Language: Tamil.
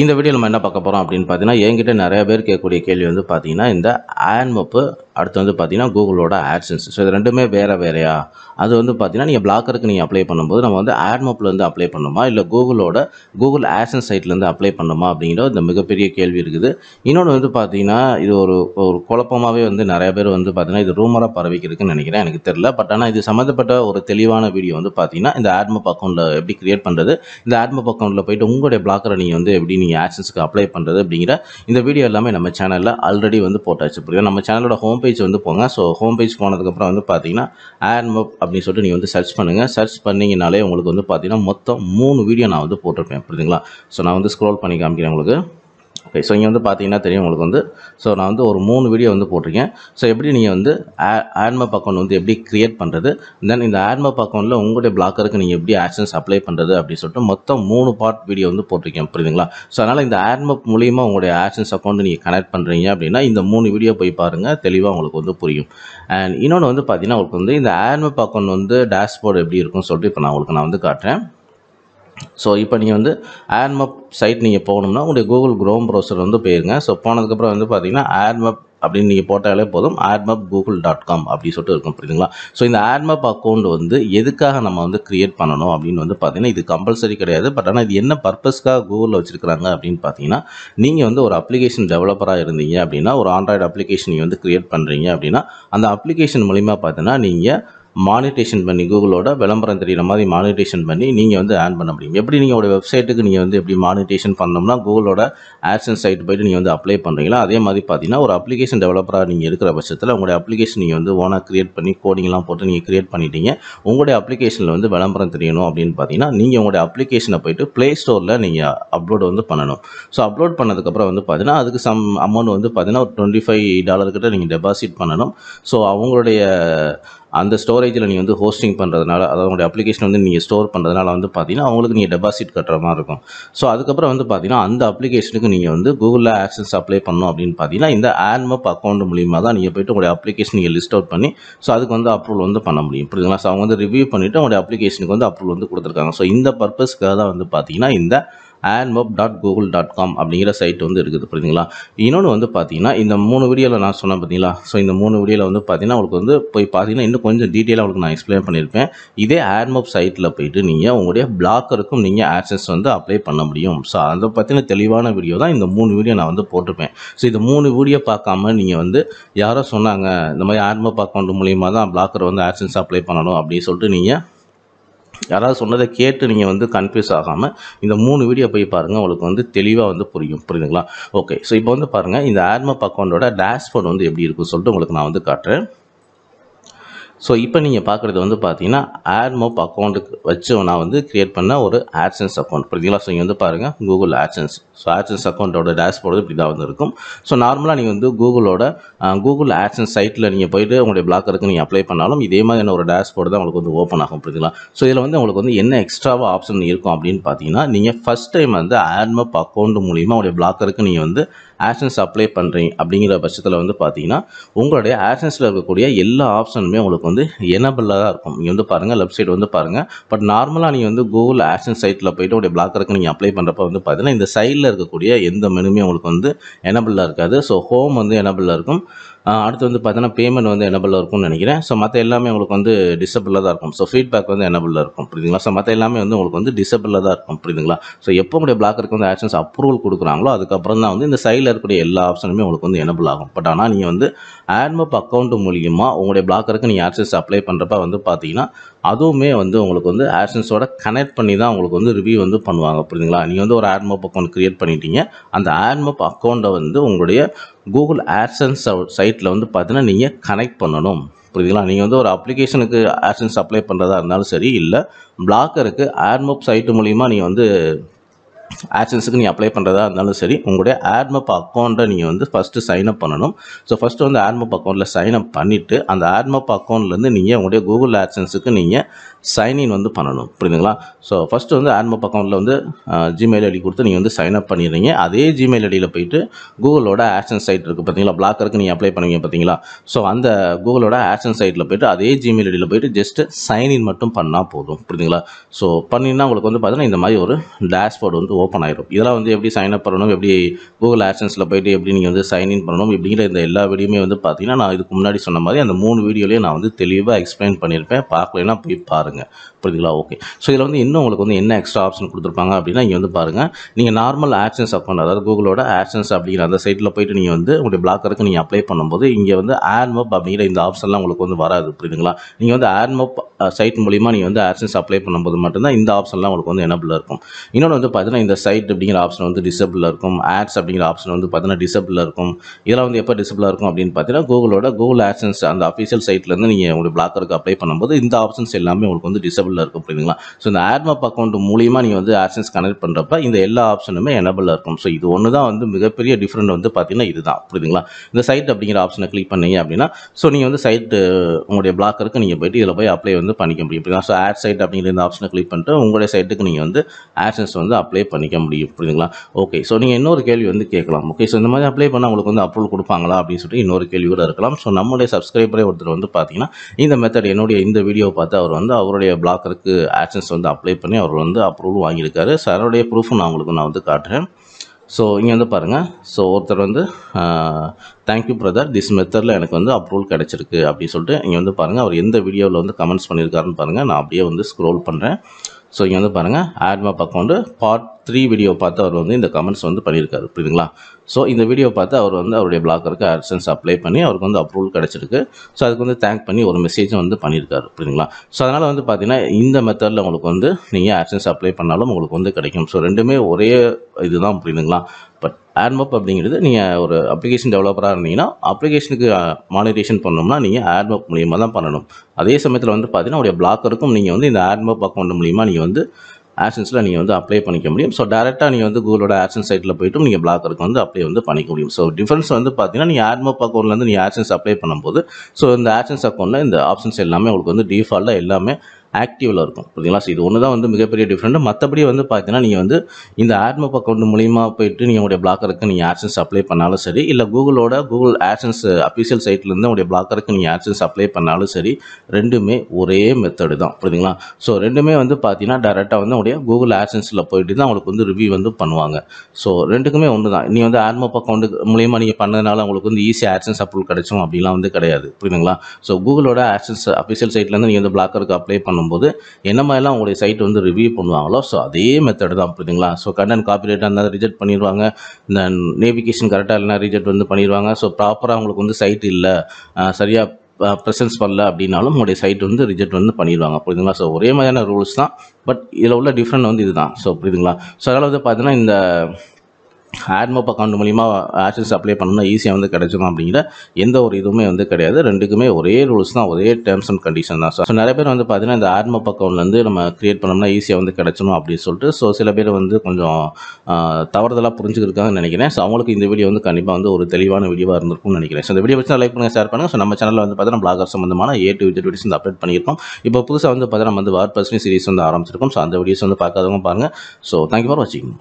இந்த வீடியோ நம்ம என்ன பார்க்க போகிறோம் அப்படின்னு பார்த்தீங்கன்னா என்கிட்ட நிறைய பேர் கேட்கக்கூடிய கேள்வி வந்து பார்த்தீங்கன்னா இந்த ஆன்மப்பு அடுத்து வந்து பார்த்தீங்கன்னா கூகுளோட ஆட்சன்ஸ் ஸோ இது ரெண்டுமே வேறு வேறையா அது வந்து பார்த்தீங்கன்னா நீங்கள் பிளாக்கருக்கு நீங்கள் அப்ளை பண்ணும்போது நம்ம வந்து வந்து அப்ளை பண்ணுமா இல்லை கூகுளோட கூகுள் ஆட்சன்ஸ் சைட்லேருந்து அப்ளை பண்ணுமா அப்படிங்கிற இந்த மிகப்பெரிய கேள்வி இருக்குது இன்னொன்று வந்து பார்த்தீங்கன்னா இது ஒரு ஒரு குழப்பமாகவே வந்து நிறைய பேர் வந்து பார்த்தீங்கன்னா இது ரூமராக பரவிக்கிறதுக்குன்னு நினைக்கிறேன் எனக்கு தெரில பட் ஆனால் இது சம்மந்தப்பட்ட ஒரு தெளிவான வீடியோ வந்து பார்த்தீங்கன்னா இந்த ஆட்மப் அக்கௌண்ட்டில் எப்படி கிரியேட் பண்ணுறது இந்த ஆட்மப் அக்கௌண்ட்டில் போயிட்டு உங்களுடைய பிளாக்கரை நீங்கள் வந்து எப்படி நீங்கள் ஆக்ஷன்ஸுக்கு அப்ளை பண்ணுறது அப்படிங்கிற இந்த வீடியோ எல்லாமே நம்ம சேனலில் ஆல்ரெடி வந்து போட்டாச்சு புரியுது நம்ம சேனலோட ஹோம் பேஜ் வந்து போங்க ஸோ ஹோம் பேஜ் போனதுக்கப்புறம் வந்து பார்த்தீங்கன்னா ஆன்மப் அப்படின்னு சொல்லிட்டு நீங்கள் வந்து சர்ச் பண்ணுங்கள் சர்ச் பண்ணிங்கனாலே உங்களுக்கு வந்து பார்த்தீங்கன்னா மொத்தம் மூணு வீடியோ நான் வந்து போட்டிருப்பேன் புரியுதுங்களா ஸோ நான் வந்து ஸ்க்ரோல் பண்ணி காமிக்கிறேன் உங்களுக்கு ஓகே ஸோ இங்கே வந்து பார்த்தீங்கன்னா தெரியும் உங்களுக்கு வந்து ஸோ நான் வந்து ஒரு மூணு வீடியோ வந்து போட்டிருக்கேன் ஸோ எப்படி நீங்கள் வந்து ஆட்மப் அக்கௌண்ட் வந்து எப்படி க்ரியேட் பண்ணுறது தென் இந்த ஆட்மப் அக்கௌண்ட்டில் உங்களுடைய பிளாக்கருக்கு நீங்கள் எப்படி ஆக்ஷன்ஸ் அப்ளை பண்ணுறது அப்படின்னு சொல்லிட்டு மொத்தம் மூணு பார்ட் வீடியோ வந்து போட்டிருக்கேன் புரியுதுங்களா ஸோ அதனால் இந்த ஆட்மப் மூலிமா உங்களுடைய ஆக்ஷன்ஸ் அக்கௌண்ட் நீங்கள் கனெக்ட் பண்ணுறீங்க அப்படின்னா இந்த மூணு வீடியோ போய் பாருங்கள் தெளிவாக உங்களுக்கு வந்து புரியும் அண்ட் இன்னொன்று வந்து பார்த்தீங்கன்னா உங்களுக்கு வந்து இந்த ஆட்மப் அக்கௌண்ட் வந்து டேஷ்போர்டு எப்படி இருக்கும்னு சொல்லிட்டு இப்போ நான் உங்களுக்கு நான் வந்து காட்டுறேன் ஸோ இப்போ நீங்கள் வந்து ஆட்மப் சைட் நீங்கள் போகணும்னா உங்களுடைய கூகுள் க்ரோம் ப்ரௌசர் வந்து போயிருங்க ஸோ போனதுக்கப்புறம் வந்து பார்த்தீங்கன்னா ஆட்மப் அப்படின்னு நீங்கள் போட்டாலே போதும் ஆட்மப் கூகுள் டாட் காம் அப்படின்னு சொல்லிட்டு இருக்கும் புரியுதுங்களா ஸோ இந்த ஆட்மப் அக்கௌண்ட் வந்து எதுக்காக நம்ம வந்து க்ரியேட் பண்ணணும் அப்படின்னு வந்து பார்த்திங்கன்னா இது கம்பல்சரி கிடையாது பட் ஆனால் இது என்ன பர்பஸ்க்காக கூகுளில் வச்சுருக்கிறாங்க அப்படின்னு பார்த்தீங்கன்னா நீங்கள் வந்து ஒரு அப்ளிகேஷன் டெவலப்பராக இருந்தீங்க அப்படின்னா ஒரு ஆண்ட்ராய்டு அப்ளிகேஷன் நீங்கள் வந்து க்ரியேட் பண்ணுறீங்க அப்படின்னா அந்த அப்ளிகேஷன் மூலிமா பார்த்தீங்கன்னா நீங்கள் மானிட்டேஷன் பண்ணி கூகுளோட விளம்பரம் தெரியிற மாதிரி மானிட்டேஷன் பண்ணி நீங்கள் வந்து ஆன் பண்ண முடியும் எப்படி நீங்கள் ஒரு வெப்சைட்டுக்கு நீங்கள் வந்து எப்படி மானிட்டேஷன் பண்ணோம்னா கூகுளோட ஆக்ஷன் சைட் போய்ட்டு நீங்கள் வந்து அப்ளை பண்ணுறீங்களா அதே மாதிரி பார்த்தீங்கன்னா ஒரு அப்ளிகேஷன் டெவலப்பராக நீங்கள் இருக்கிற பட்சத்தில் உங்களுடைய அப்ளிகேஷன் நீங்கள் வந்து ஓனாக க்ரியேட் பண்ணி கோடிங்லாம் போட்டு நீங்கள் க்ரியேட் பண்ணிட்டீங்க உங்களுடைய அப்ளிகேஷனில் வந்து விளம்பரம் தெரியணும் அப்படின்னு பார்த்தீங்கன்னா நீங்கள் உங்களுடைய அப்ளிகேஷனை போய்ட்டு ப்ளே ஸ்டோரில் நீங்கள் அப்லோடு வந்து பண்ணணும் ஸோ அப்லோட் பண்ணதுக்கப்புறம் வந்து பார்த்தீங்கன்னா அதுக்கு சம் அமௌண்ட் வந்து பார்த்தீங்கன்னா ஒரு டுவெண்ட்டி ஃபைவ் டாலர்கிட்ட நீங்கள் டெபாசிட் பண்ணணும் ஸோ அவங்களுடைய அந்த ஸ்டோரேஜில் நீங்கள் வந்து ஹோஸ்டிங் பண்ணுறதுனால அதாவது உங்களுடைய அப்ளிகேஷன் வந்து நீங்கள் ஸ்டோர் பண்ணுறதுனால வந்து பார்த்தீங்கன்னா அவங்களுக்கு நீங்கள் டெபாசிட் கட்டுற மாதிரி இருக்கும் ஸோ அதுக்கப்புறம் வந்து பார்த்திங்கன்னா அந்த அப்ளிகேஷனுக்கு நீங்கள் வந்து கூகுளில் ஆக்சன்ஸ் அப்ளை பண்ணோம் அப்படின்னு பார்த்தீங்கன்னா இந்த ஆன்மப் அக்கௌண்ட் மூலியமாக தான் நீங்கள் போய்ட்டு உங்களுடைய அப்ளிகேஷன் நீங்கள் லிஸ்ட் அவுட் பண்ணி ஸோ அதுக்கு வந்து அப்ரூவல் வந்து பண்ண முடியும் புரியுதுங்களா ஸோ அவங்க வந்து ரிவ்யூ பண்ணிவிட்டு உங்களுடைய அப்ளிகேஷனுக்கு வந்து அப்ரூவல் வந்து கொடுத்துருக்காங்க ஸோ இந்த பர்பஸ்க்காக தான் வந்து பார்த்தீங்கன்னா இந்த AdMob dot Google dot com அப்படிங்கிற சைட் வந்து இருக்குது புரியுதுங்களா இன்னொன்று வந்து பார்த்தீங்கன்னா இந்த மூணு வீடியோவில் நான் சொன்னேன் பார்த்தீங்களா ஸோ இந்த மூணு வீடியோவில் வந்து பார்த்தீங்கன்னா உங்களுக்கு வந்து போய் பார்த்தீங்கன்னா இன்னும் கொஞ்சம் டீட்டெயிலாக உங்களுக்கு நான் எக்ஸ்பிளைன் பண்ணியிருப்பேன் இதே ஆன்மப் சைட்டில் போயிட்டு நீங்கள் உங்களுடைய பிளாக்கருக்கும் நீங்கள் ஆக்சஸ் வந்து அப்ளை பண்ண முடியும் ஸோ அதை பற்றின தெளிவான வீடியோ தான் இந்த மூணு வீடியோ நான் வந்து போட்டிருப்பேன் ஸோ இந்த மூணு வீடியோ பார்க்காம நீங்கள் வந்து யாரோ சொன்னாங்க இந்த மாதிரி ஆன்மப் அக்கௌண்ட் மூலியமாக தான் பிளாக்கர் வந்து ஆக்சன்ஸ் அப்ளை பண்ணணும் அப்படின்னு சொல்லிட்டு நீங்கள் யாராவது சொன்னதை கேட்டு நீங்கள் வந்து கன்ஃபியூஸ் ஆகாமல் இந்த மூணு வீடியோ போய் பாருங்கள் உங்களுக்கு வந்து தெளிவாக வந்து புரியும் புரியுதுங்களா ஓகே ஸோ இப்போ வந்து பாருங்கள் இந்த ஆட்மப் அக்கௌண்ட்டோட டேஷ்போர்ட் வந்து எப்படி இருக்குன்னு சொல்லிட்டு உங்களுக்கு நான் வந்து காட்டுறேன் ஸோ இப்போ நீங்கள் பார்க்குறது வந்து பார்த்தீங்கன்னா ஆட்மோப் அக்கௌண்ட்டுக்கு வச்சு நான் வந்து க்ரியேட் பண்ண ஒரு ஆட்சன்ஸ் அக்கௌண்ட் புரியுதுங்களா ஸோ இங்கே வந்து பாருங்கள் கூகுள் ஆட்சன்ஸ் ஸோ ஆட்சன்ஸ் அக்கௌண்ட்டோட டேஷ்போர்டு இப்படி தான் வந்துருக்கும் ஸோ நார்மலாக நீங்கள் வந்து கூகுளோட கூகுள் ஆட்சன்ஸ் சைட்டில் நீங்கள் போய்ட்டு உங்களுடைய பிளாக்கருக்கு நீங்கள் அப்ளை பண்ணாலும் இதே மாதிரியான ஒரு டேஷ்போர்டு தான் உங்களுக்கு வந்து ஓப்பன் ஆகும் புரியுதுங்களா ஸோ இதில் வந்து உங்களுக்கு வந்து என்ன எக்ஸ்ட்ராவாக ஆப்ஷன் இருக்கும் அப்படின்னு பார்த்தீங்கன்னா நீங்கள் ஃபஸ்ட் டைம் வந்து ஆட்மப் அக்கௌண்ட் மூலியமாக உங்களுடைய பிளாக்கருக்கு நீங்கள் வந்து ஆஷன்ஸ் அப்ளை பண்ணுறீங்க அப்படிங்கிற பட்சத்தில் வந்து பார்த்தீங்கன்னா உங்களுடைய ஆஷன்ஸில் இருக்கக்கூடிய எல்லா ஆப்ஷனுமே உங்களுக்கு வந்து எனபிளாக தான் இருக்கும் நீங்கள் வந்து பாருங்கள் லெஃப்ட் சைடு வந்து பாருங்கள் பட் நார்மலாக நீங்கள் வந்து கூகுள் ஆக்ஷன் சைட்டில் போய்ட்டு உடைய பிளாக்கருக்கு நீங்கள் அப்ளை பண்ணுறப்ப வந்து பார்த்தீங்கன்னா இந்த சைடில் இருக்கக்கூடிய எந்த மெனுமே உங்களுக்கு வந்து எனபிளாக இருக்காது ஸோ ஹோம் வந்து எனபிளாக இருக்கும் அடுத்து வந்து பார்த்தீங்கன்னா பேமெண்ட் வந்து எனபிளில் இருக்கும்னு நினைக்கிறேன் ஸோ மற்ற எல்லாமே உங்களுக்கு வந்து டிசபிளில் தான் இருக்கும் ஸோ ஃபீட்பேக் வந்து எனபிளில் இருக்கும் புரியுதுங்களா ஸோ மற்ற எல்லாமே வந்து உங்களுக்கு வந்து டிசபிளில் தான் இருக்கும் புரியுதுங்களா ஸோ எப்போ உடைய பிளாக்கருக்கு வந்து ஆப்ஷன்ஸ் அப்ரூவல் கொடுக்குறாங்களோ அதுக்கப்புறம் தான் வந்து இந்த சைடில் இருக்கக்கூடிய எல்லா ஆப்ஷனுமே உங்களுக்கு வந்து எனபிள் ஆகும் பட் ஆனால் நீங்கள் வந்து ஆட்மப் அக்கௌண்ட் மூலியமாக உங்களுடைய பிளாக்கருக்கு நீங்கள் ஆப்ஷன்ஸ் அப்ளை பண்ணுறப்ப வந்து பார்த்தீங்கன்னா அதுவுமே வந்து உங்களுக்கு வந்து ஆப்ஷன்ஸோட கனெக்ட் பண்ணி தான் உங்களுக்கு வந்து ரிவ்யூ வந்து பண்ணுவாங்க புரியுதுங்களா நீங்கள் வந்து ஒரு ஆட்மப் அக்கௌண்ட் க்ரியேட் பண்ணிட்டீங்க அந்த ஆட்மப் அக்கௌண்ட்டை வந்து உங்களுடைய கூகுள் ஆட்சன்ஸ் சைட்டில் வந்து பார்த்தீங்கன்னா நீங்கள் கனெக்ட் பண்ணணும் புரியுதுங்களா நீங்கள் வந்து ஒரு அப்ளிகேஷனுக்கு ஆட்சன்ஸ் அப்ளை பண்ணுறதா இருந்தாலும் சரி இல்லை பிளாக்கருக்கு ஆட்மோப் சைட்டு மூலிமா நீங்கள் வந்து ஆக்ஷன்ஸுக்கு நீ அப்ளை பண்ணுறதா இருந்தாலும் சரி உங்களுடைய ஆட்மப் அக்கௌண்ட்டை நீங்கள் வந்து ஃபஸ்ட்டு சைன் அப் பண்ணணும் ஸோ ஃபஸ்ட்டு வந்து ஆட்மப் அக்கௌண்ட்டில் சைன் அப் பண்ணிவிட்டு அந்த ஆட்மப் அக்கௌண்ட்லேருந்து நீங்கள் உங்களுடைய கூகுள் ஆக்ஷன்ஸுக்கு நீங்கள் சைன்இன் வந்து பண்ணணும் புரியுதுங்களா ஸோ ஃபஸ்ட்டு வந்து ஆட்மப் அக்கௌண்ட்டில் வந்து ஜிமெயில் ஐடி கொடுத்து நீங்கள் வந்து சைன் அப் பண்ணிடுறீங்க அதே ஜிமெயில் ஐடியில் போயிட்டு கூகுளோட ஆக்ஷன் சைட் இருக்குது பார்த்தீங்களா பிளாக்கருக்கு நீங்கள் அப்ளை பண்ணுவீங்க பார்த்தீங்களா ஸோ அந்த கூகுளோட ஆக்ஷன் சைட்டில் போயிட்டு அதே ஜிமெயில் ஐடியில் போயிட்டு ஜஸ்ட்டு சைன்இன் மட்டும் பண்ணால் போதும் புரியுதுங்களா ஸோ பண்ணினா உங்களுக்கு வந்து பார்த்தீங்கன்னா இந்த மாதிரி ஒரு டேஷ்போர்டு வந்து ஓப்பன் ஆயிடும் இதெல்லாம் வந்து எப்படி சைன் அப் பண்ணணும் எப்படி கூகுள் ஆப்ஷன்ஸில் போய்ட்டு எப்படி நீங்கள் வந்து இன் பண்ணணும் இப்படிங்கிற இந்த எல்லா வீடியோமே வந்து பார்த்தீங்கன்னா நான் இதுக்கு முன்னாடி சொன்ன மாதிரி அந்த மூணு வீடியோலேயும் நான் வந்து தெளிவாக எக்ஸ்பிளைன் பண்ணியிருப்பேன் பார்க்கலாம் போய் பாருங்கள் புரியுதுங்களா ஓகே ஸோ இதில் வந்து இன்னும் உங்களுக்கு வந்து என்ன எக்ஸ்ட்ரா ஆப்ஷன் கொடுத்துருப்பாங்க அப்படின்னா இங்கே வந்து பாருங்கள் நீங்கள் நார்மல் ஆப்ஷன்ஸ் அக்கௌண்ட் அதாவது கூகுளோட ஆப்ஷன்ஸ் அப்படிங்கிற அந்த சைட்டில் போயிட்டு நீங்கள் வந்து உங்களுடைய பிளாக்கருக்கு நீங்கள் அப்ளை பண்ணும்போது இங்கே வந்து ஆட்மப் அப்படிங்கிற இந்த ஆப்ஷன்லாம் உங்களுக்கு வந்து வராது புரியுதுங்களா நீங்கள் வந்து ஆட்மப் சைட் மூலிமா நீங்கள் வந்து ஆப்ஷன்ஸ் அப்ளை பண்ணும்போது மட்டும்தான் இந்த ஆப்ஷன்லாம் உங்களுக்கு வந்து என்னபிள் இருக்கும் இன்னொன்று வந்து பார்த்தீங்கன்னா இந்த சைட் அப்படிங்கிற ஆப்ஷன் வந்து டிசபிளில் இருக்கும் ஆட்ஸ் அப்படிங்கிற ஆப்ஷன் வந்து பார்த்தீங்கன்னா டிசபிளில் இருக்கும் இதெல்லாம் வந்து எப்போ டிசபிளாக இருக்கும் அப்படின்னு பார்த்தீங்கன்னா கூகுளோட கூகுள் ஆட்சன்ஸ் அந்த அஃபிஷியல் சைட்லேருந்து நீங்கள் உங்களுக்கு பிளாக்கருக்கு அப்ளை பண்ணும்போது இந்த ஆப்ஷன்ஸ் எல்லாமே உங்களுக்கு வந்து டிசபிளில் இருக்கும் அப்படிங்களா ஸோ இந்த ஆட்மப் அக்கௌண்ட் மூலியமாக நீங்கள் வந்து ஆட்சன்ஸ் கனெக்ட் பண்ணுறப்ப இந்த எல்லா ஆப்ஷனுமே எனபிளில் இருக்கும் ஸோ இது ஒன்று தான் வந்து மிகப்பெரிய டிஃப்ரெண்ட் வந்து பார்த்தீங்கன்னா இதுதான் புரியுதுங்களா இந்த சைட் அப்படிங்கிற ஆப்ஷனை கிளிக் பண்ணீங்க அப்படின்னா ஸோ நீங்கள் வந்து சைட்டு உங்களுடைய பிளாக்கருக்கு நீங்கள் போயிட்டு இதில் போய் அப்ளை வந்து பண்ணிக்க முடியும் ஸோ ஆட் சைட் அப்படிங்கிற இந்த ஆப்ஷனை கிளிக் பண்ணிட்டு உங்களுடைய சைட்டுக்கு நீங்கள் வந்து ஆட்சன்ஸ் வந்து அப்ளை பண்ணிக்க முடியும் புரியுதுங்களா ஓகே ஸோ நீங்கள் இன்னொரு கேள்வி வந்து கேட்கலாம் ஓகே ஸோ இந்த மாதிரி அப்ளை பண்ணால் உங்களுக்கு வந்து அப்ரூவல் கொடுப்பாங்களா அப்படின்னு சொல்லிட்டு இன்னொரு கேள்வி கூட இருக்கலாம் ஸோ நம்மளுடைய சப்ஸ்கிரைபரே ஒருத்தர் வந்து பார்த்தீங்கன்னா இந்த மெத்தட் என்னுடைய இந்த வீடியோ பார்த்து அவர் வந்து அவருடைய பிளாக்கருக்கு ஆக்ஷன்ஸ் வந்து அப்ளை பண்ணி அவர் வந்து அப்ரூவல் வாங்கியிருக்காரு சாரோடைய ப்ரூஃபும் நான் உங்களுக்கு நான் வந்து காட்டுறேன் ஸோ இங்கே வந்து பாருங்கள் ஸோ ஒருத்தர் வந்து தேங்க்யூ பிரதர் திஸ் மெத்தடில் எனக்கு வந்து அப்ரூவல் கிடச்சிருக்கு அப்படின்னு சொல்லிட்டு இங்கே வந்து பாருங்கள் அவர் எந்த வீடியோவில் வந்து கமெண்ட்ஸ் பண்ணியிருக்காருன்னு பாருங்கள் நான் அப்படியே வந்து ஸ்க்ரோல் பண்ணுறேன் ஸோ இங்கே வந்து பாருங்கள் பக்கம் வந்து பார்ட் த்ரீ வீடியோ பார்த்து அவர் வந்து இந்த கமெண்ட்ஸ் வந்து பண்ணியிருக்காரு புரியுதுங்களா ஸோ இந்த வீடியோ பார்த்து அவர் வந்து அவருடைய பிளாக்கருக்கு ஆட்சன்ஸ் அப்ளை பண்ணி அவருக்கு வந்து அப்ரூவல் கிடச்சிருக்கு ஸோ அதுக்கு வந்து தேங்க் பண்ணி ஒரு மெசேஜும் வந்து பண்ணியிருக்காரு புரியுதுங்களா ஸோ அதனால் வந்து பார்த்தீங்கன்னா இந்த மெத்தடில் உங்களுக்கு வந்து நீங்கள் ஆட்சன்ஸ் அப்ளை பண்ணாலும் உங்களுக்கு வந்து கிடைக்கும் ஸோ ரெண்டுமே ஒரே இதுதான் புரியுதுங்களா பட் ஆட்மப் அப்படிங்கிறது நீங்கள் ஒரு அப்ளிகேஷன் டெவலப்பராக இருந்தீங்கன்னா அப்ளிகேஷனுக்கு மானிட்டேஷன் பண்ணணும்னா நீங்கள் ஆட்மப் மூலியமாக தான் பண்ணணும் அதே சமயத்தில் வந்து பார்த்தீங்கன்னா உடைய பிளாக்கருக்கும் நீங்கள் வந்து இந்த ஆட்மப் அக்கௌண்ட் மூலிமா நீங்கள் வந்து ஆக்ஷன்ஸில் நீங்கள் வந்து அப்ளை பண்ணிக்க முடியும் ஸோ டேரெக்டாக நீங்கள் வந்து கூகுளோட ஆக்ஷன் சைட்டில் போய்ட்டும் நீங்கள் பிளாக்கருக்கு வந்து அப்ளை வந்து பண்ணிக்க முடியும் ஸோ டிஃபரன்ஸ் வந்து பார்த்தீங்கன்னா நீங்கள் ஆட்மப் அக்கௌண்ட்லேருந்து நீங்கள் ஆக்ஷன்ஸ் அப்ளை பண்ணும்போது ஸோ இந்த ஆக்ஷன்ஸ் அக்கௌண்ட்டில் இந்த ஆப்ஷன்ஸ் எல்லாமே உங்களுக்கு வந்து டிஃபால்ட்டாக எல்லாமே ஆக்டிவில் இருக்கும் புரியுதுங்களா ஸோ இது ஒன்று தான் வந்து மிகப்பெரிய டிஃப்ரெண்ட் மற்றபடி வந்து பார்த்தீங்கன்னா நீங்கள் வந்து இந்த ஆட்மப் அக்கௌண்ட் மூலியமாக போயிட்டு நீங்கள் உடைய பிளாக்கருக்கு நீங்கள் ஆட்சன்ஸ் அப்ளை பண்ணாலும் சரி இல்லை கூகுளோட கூகுள் ஆட்சன்ஸ் அஃபிஷியல் சைட்லேருந்து உங்களுடைய பிளாக்கருக்கு நீங்கள் ஆட்சன்ஸ் அப்ளை பண்ணாலும் சரி ரெண்டுமே ஒரே மெத்தடு தான் புரியுதுங்களா ஸோ ரெண்டுமே வந்து பார்த்தீங்கன்னா டேரெக்டாக வந்து உங்களுடைய கூகுள் ஆட்சன்ஸில் போயிட்டு தான் அவங்களுக்கு வந்து ரிவ்யூ வந்து பண்ணுவாங்க ஸோ ரெண்டுக்குமே ஒன்று தான் நீங்கள் வந்து ஆட்மப் அக்கௌண்ட் மூலியமாக நீங்கள் பண்ணதுனால உங்களுக்கு வந்து ஈஸியாக ஆட்சன்ஸ் அப்ரூவல் கிடைச்சோம் அப்படிலாம் வந்து கிடையாது புரியுதுங்களா ஸோ கூகுளோட ஆட்சன்ஸ் அஃபிஷியல் சைட்லேருந்து நீங்கள் வந்து பிளாக்கருக்கு அப்ளை பண்ணும் பண்ணும்போது என்ன மாதிரிலாம் உங்களுடைய சைட் வந்து ரிவ்யூ பண்ணுவாங்களோ ஸோ அதே மெத்தடு தான் புரியுதுங்களா ஸோ கண்டென்ட் காப்பிரைட்டாக இருந்தால் ரிஜெக்ட் பண்ணிடுவாங்க இந்த நேவிகேஷன் கரெக்டாக இல்லைனா ரிஜெக்ட் வந்து பண்ணிடுவாங்க ஸோ ப்ராப்பராக உங்களுக்கு வந்து சைட் இல்லை சரியாக ப்ரெசன்ஸ் பண்ணல அப்படின்னாலும் உங்களுடைய சைட் வந்து ரிஜெக்ட் வந்து பண்ணிடுவாங்க புரியுதுங்களா ஸோ ஒரே மாதிரியான ரூல்ஸ் தான் பட் இதில் உள்ள டிஃப்ரெண்ட் வந்து இதுதான் ஸோ புரியுதுங்களா ஸோ அதனால் வந்து பார்த்தீங்கன்னா இந்த ஆட்மப் அக்கௌண்ட் மூலிமா ஆஷன்ஸ் அப்ளை பண்ணணும்னா ஈஸியாக வந்து கிடைச்சிடும் அப்படிங்கிற எந்த ஒரு இதுவுமே வந்து கிடையாது ரெண்டுக்குமே ஒரே ரூல்ஸ் தான் ஒரே டேர்ம்ஸ் அண்ட் கண்டிஷன் தான் ஸோ நிறைய பேர் வந்து பார்த்தீங்கன்னா இந்த ஆட்மப் அக்கௌண்ட்லேருந்து நம்ம கிரியேட் பண்ணோம்னா ஈஸியாக வந்து கிடைச்சணும் அப்படின்னு சொல்லிட்டு ஸோ சில பேர் வந்து கொஞ்சம் தவறுதலாக புரிஞ்சுக்கிருக்காங்கன்னு நினைக்கிறேன் ஸோ அவங்களுக்கு இந்த வீடியோ வந்து கண்டிப்பாக வந்து ஒரு தெளிவான வீடியோவாக இருந்திருக்கும்னு நினைக்கிறேன் ஸோ இந்த வீடியோ வச்சு லைக் பண்ணுங்கள் ஷேர் பண்ணுங்கள் ஸோ நம்ம சேனலில் வந்து பார்த்தீங்கன்னா பிளாகர் சம்மந்தமான ஏ டு விஜய் வீடியோஸ் வந்து அப்டேட் பண்ணியிருக்கோம் இப்போ புதுசாக வந்து பார்த்தீங்கன்னா நம்ம வந்து வார் பர்சனி சீரிஸ் வந்து ஆரம்பிச்சிருக்கோம் ஸோ அந்த வீடியோஸ் வந்து பார்க்காதவங்க பாருங்கள் ஸோ தேங்க்யூ ஃபார் வாட்சிங்